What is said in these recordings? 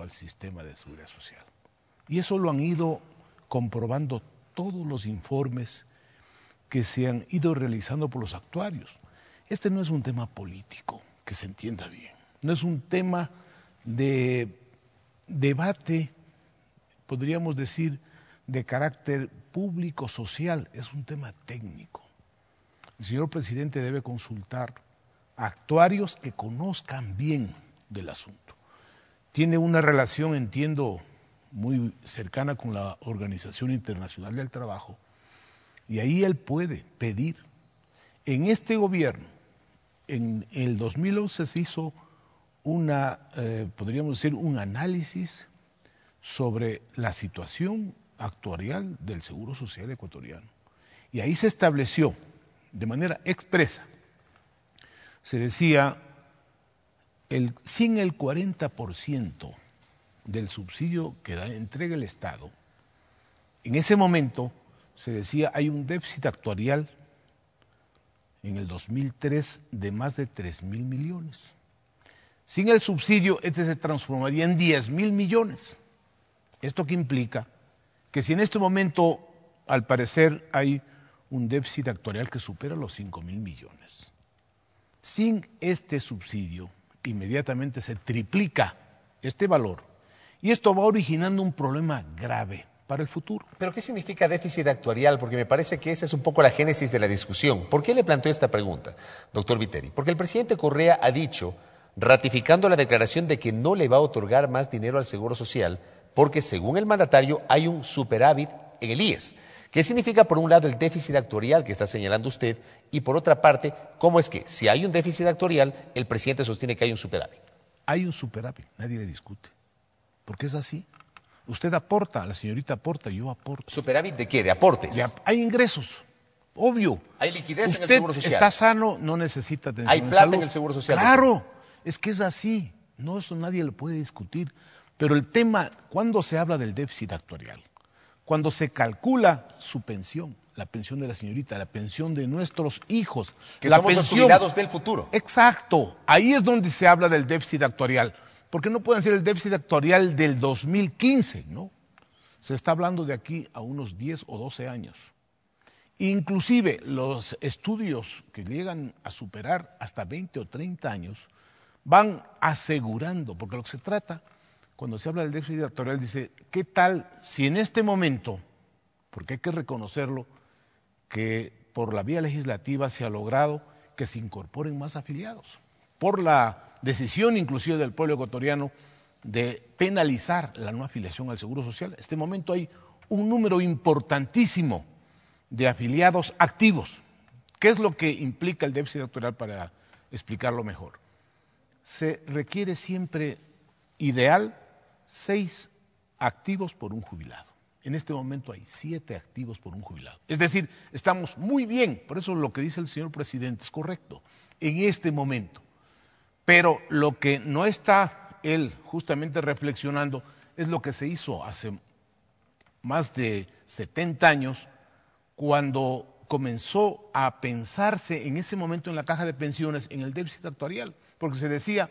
al sistema de seguridad social. Y eso lo han ido comprobando todos los informes que se han ido realizando por los actuarios. Este no es un tema político, que se entienda bien. No es un tema de debate, podríamos decir, de carácter público, social, es un tema técnico. El señor presidente debe consultar a actuarios que conozcan bien del asunto tiene una relación, entiendo, muy cercana con la Organización Internacional del Trabajo, y ahí él puede pedir. En este gobierno, en el 2011 se hizo una, eh, podríamos decir, un análisis sobre la situación actuarial del Seguro Social ecuatoriano. Y ahí se estableció de manera expresa, se decía sin el 40% del subsidio que da, entrega el Estado, en ese momento se decía hay un déficit actuarial en el 2003 de más de 3 mil millones. Sin el subsidio, este se transformaría en 10 mil millones. Esto que implica que si en este momento, al parecer, hay un déficit actuarial que supera los 5 mil millones, sin este subsidio, inmediatamente se triplica este valor. Y esto va originando un problema grave para el futuro. Pero ¿qué significa déficit actuarial? Porque me parece que esa es un poco la génesis de la discusión. ¿Por qué le planteo esta pregunta, doctor Viteri? Porque el presidente Correa ha dicho, ratificando la declaración de que no le va a otorgar más dinero al Seguro Social, porque según el mandatario hay un superávit en el IES. ¿Qué significa, por un lado, el déficit actuarial que está señalando usted? Y por otra parte, ¿cómo es que si hay un déficit actuarial, el presidente sostiene que hay un superávit? Hay un superávit, nadie le discute. Porque es así. Usted aporta, la señorita aporta, yo aporto. ¿Superávit de qué? ¿De aportes? hay ingresos, obvio. Hay liquidez en el Seguro Social. está sano, no necesita tener Hay plata en el Seguro Social. Claro, es que es así. No, eso nadie lo puede discutir. Pero el tema, ¿cuándo se habla del déficit actuarial? cuando se calcula su pensión, la pensión de la señorita, la pensión de nuestros hijos, que la somos pensión, del futuro. Exacto, ahí es donde se habla del déficit actuarial, porque no pueden ser el déficit actuarial del 2015, ¿no? Se está hablando de aquí a unos 10 o 12 años. Inclusive los estudios que llegan a superar hasta 20 o 30 años van asegurando, porque lo que se trata cuando se habla del déficit electoral dice, ¿qué tal si en este momento, porque hay que reconocerlo, que por la vía legislativa se ha logrado que se incorporen más afiliados, por la decisión inclusive del pueblo ecuatoriano de penalizar la no afiliación al Seguro Social, en este momento hay un número importantísimo de afiliados activos. ¿Qué es lo que implica el déficit electoral? para explicarlo mejor? Se requiere siempre ideal seis activos por un jubilado. En este momento hay siete activos por un jubilado. Es decir, estamos muy bien, por eso lo que dice el señor presidente es correcto, en este momento. Pero lo que no está él justamente reflexionando es lo que se hizo hace más de 70 años, cuando comenzó a pensarse en ese momento en la caja de pensiones, en el déficit actuarial, porque se decía,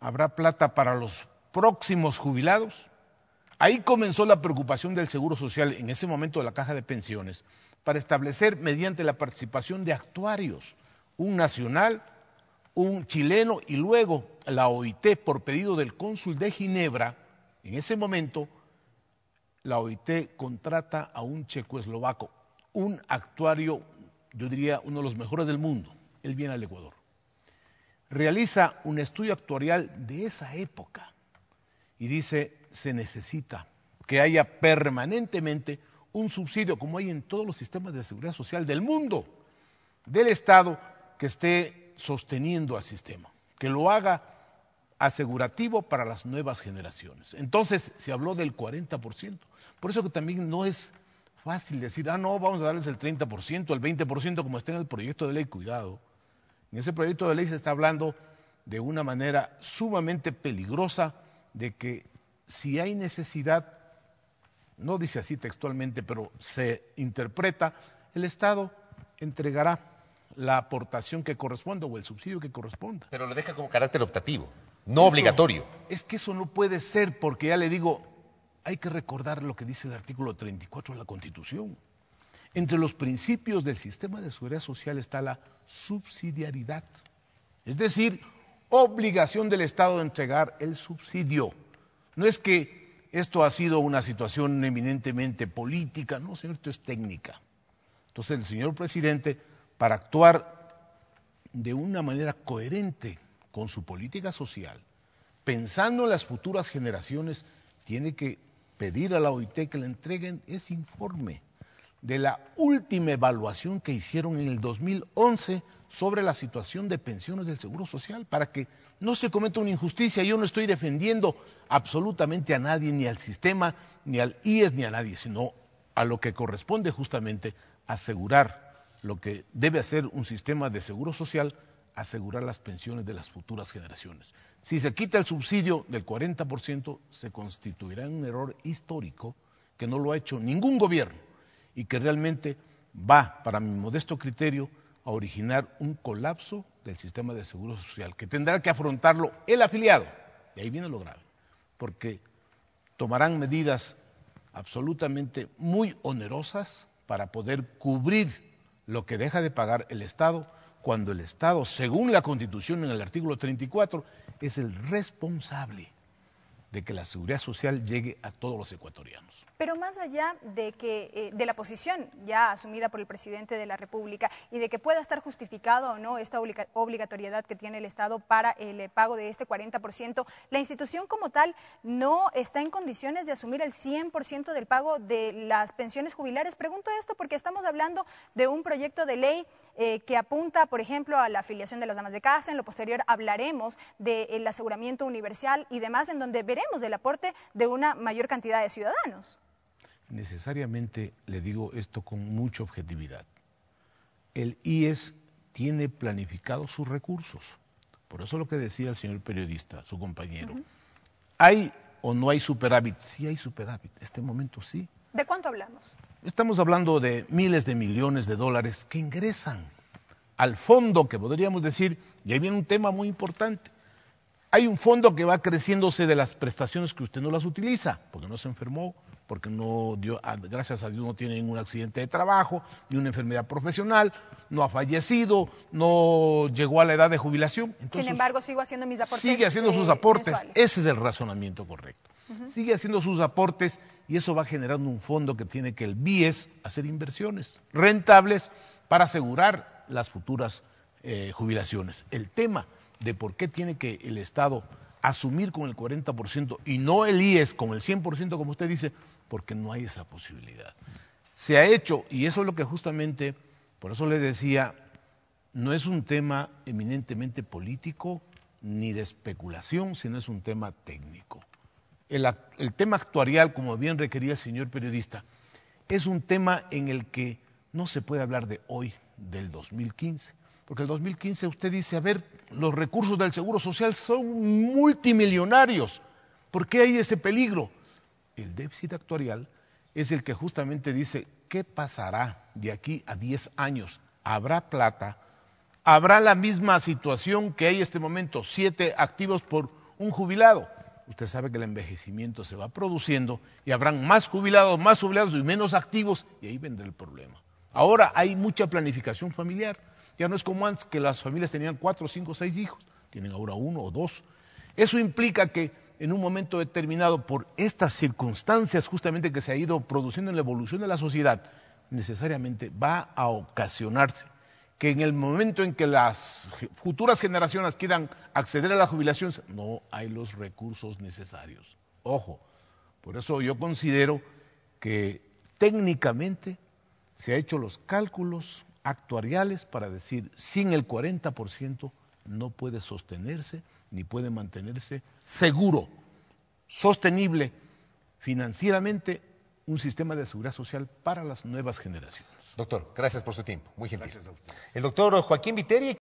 habrá plata para los próximos jubilados. Ahí comenzó la preocupación del Seguro Social, en ese momento de la Caja de Pensiones, para establecer mediante la participación de actuarios, un nacional, un chileno y luego la OIT por pedido del cónsul de Ginebra, en ese momento la OIT contrata a un checoslovaco, un actuario, yo diría, uno de los mejores del mundo. Él viene al Ecuador. Realiza un estudio actuarial de esa época y dice, se necesita que haya permanentemente un subsidio, como hay en todos los sistemas de seguridad social del mundo, del Estado, que esté sosteniendo al sistema, que lo haga asegurativo para las nuevas generaciones. Entonces se habló del 40%. Por eso que también no es fácil decir, ah, no, vamos a darles el 30%, el 20%, como está en el proyecto de ley, cuidado. En ese proyecto de ley se está hablando de una manera sumamente peligrosa de que si hay necesidad, no dice así textualmente, pero se interpreta, el Estado entregará la aportación que corresponda o el subsidio que corresponda. Pero lo deja como carácter optativo, no obligatorio. Es que eso no puede ser porque ya le digo, hay que recordar lo que dice el artículo 34 de la Constitución. Entre los principios del sistema de seguridad social está la subsidiariedad. Es decir, obligación del Estado de entregar el subsidio. No es que esto ha sido una situación eminentemente política, no, señor, esto es técnica. Entonces el señor presidente, para actuar de una manera coherente con su política social, pensando en las futuras generaciones, tiene que pedir a la OIT que le entreguen ese informe de la última evaluación que hicieron en el 2011 sobre la situación de pensiones del Seguro Social, para que no se cometa una injusticia. Yo no estoy defendiendo absolutamente a nadie, ni al sistema, ni al IES, ni a nadie, sino a lo que corresponde justamente asegurar lo que debe hacer un sistema de Seguro Social, asegurar las pensiones de las futuras generaciones. Si se quita el subsidio del 40%, se constituirá un error histórico que no lo ha hecho ningún gobierno y que realmente va, para mi modesto criterio, a originar un colapso del sistema de seguro social, que tendrá que afrontarlo el afiliado. Y ahí viene lo grave, porque tomarán medidas absolutamente muy onerosas para poder cubrir lo que deja de pagar el Estado cuando el Estado, según la Constitución en el artículo 34, es el responsable de que la seguridad social llegue a todos los ecuatorianos. Pero más allá de, que, eh, de la posición ya asumida por el presidente de la República y de que pueda estar justificado o no esta obligatoriedad que tiene el Estado para el eh, pago de este 40%, la institución como tal no está en condiciones de asumir el 100% del pago de las pensiones jubilares. Pregunto esto porque estamos hablando de un proyecto de ley eh, que apunta, por ejemplo, a la afiliación de las damas de casa. En lo posterior hablaremos del aseguramiento universal y demás, en donde veremos el aporte de una mayor cantidad de ciudadanos necesariamente le digo esto con mucha objetividad. El IES tiene planificados sus recursos. Por eso lo que decía el señor periodista, su compañero. ¿Hay o no hay superávit? Sí hay superávit. En este momento sí. ¿De cuánto hablamos? Estamos hablando de miles de millones de dólares que ingresan al fondo, que podríamos decir, y ahí viene un tema muy importante, hay un fondo que va creciéndose de las prestaciones que usted no las utiliza, porque no se enfermó, porque no dio, ah, gracias a Dios no tiene ningún accidente de trabajo, ni una enfermedad profesional, no ha fallecido, no llegó a la edad de jubilación. Sin embargo, sigo haciendo mis aportes. Sigue haciendo sus eh, aportes, ese es el razonamiento correcto. Sigue haciendo sus aportes y eso va generando un fondo que tiene que el BIES hacer inversiones rentables para asegurar las futuras eh, jubilaciones. El tema de por qué tiene que el Estado asumir con el 40% y no el IES con el 100%, como usted dice, porque no hay esa posibilidad. Se ha hecho, y eso es lo que justamente, por eso le decía, no es un tema eminentemente político ni de especulación, sino es un tema técnico. El, el tema actuarial, como bien requería el señor periodista, es un tema en el que no se puede hablar de hoy, del 2015. Porque el 2015 usted dice, a ver, los recursos del Seguro Social son multimillonarios. ¿Por qué hay ese peligro? El déficit actuarial es el que justamente dice, ¿qué pasará de aquí a 10 años? ¿Habrá plata? ¿Habrá la misma situación que hay en este momento? Siete activos por un jubilado. Usted sabe que el envejecimiento se va produciendo y habrán más jubilados, más jubilados y menos activos y ahí vendrá el problema. Ahora hay mucha planificación familiar ya no es como antes que las familias tenían cuatro, cinco, seis hijos, tienen ahora uno o dos. Eso implica que en un momento determinado, por estas circunstancias justamente que se ha ido produciendo en la evolución de la sociedad, necesariamente va a ocasionarse que en el momento en que las futuras generaciones quieran acceder a la jubilación, no hay los recursos necesarios. Ojo, por eso yo considero que técnicamente se han hecho los cálculos actuariales para decir, sin el 40% no puede sostenerse ni puede mantenerse seguro, sostenible financieramente un sistema de seguridad social para las nuevas generaciones. Doctor, gracias por su tiempo. Muy gentil. El doctor Joaquín Viteri.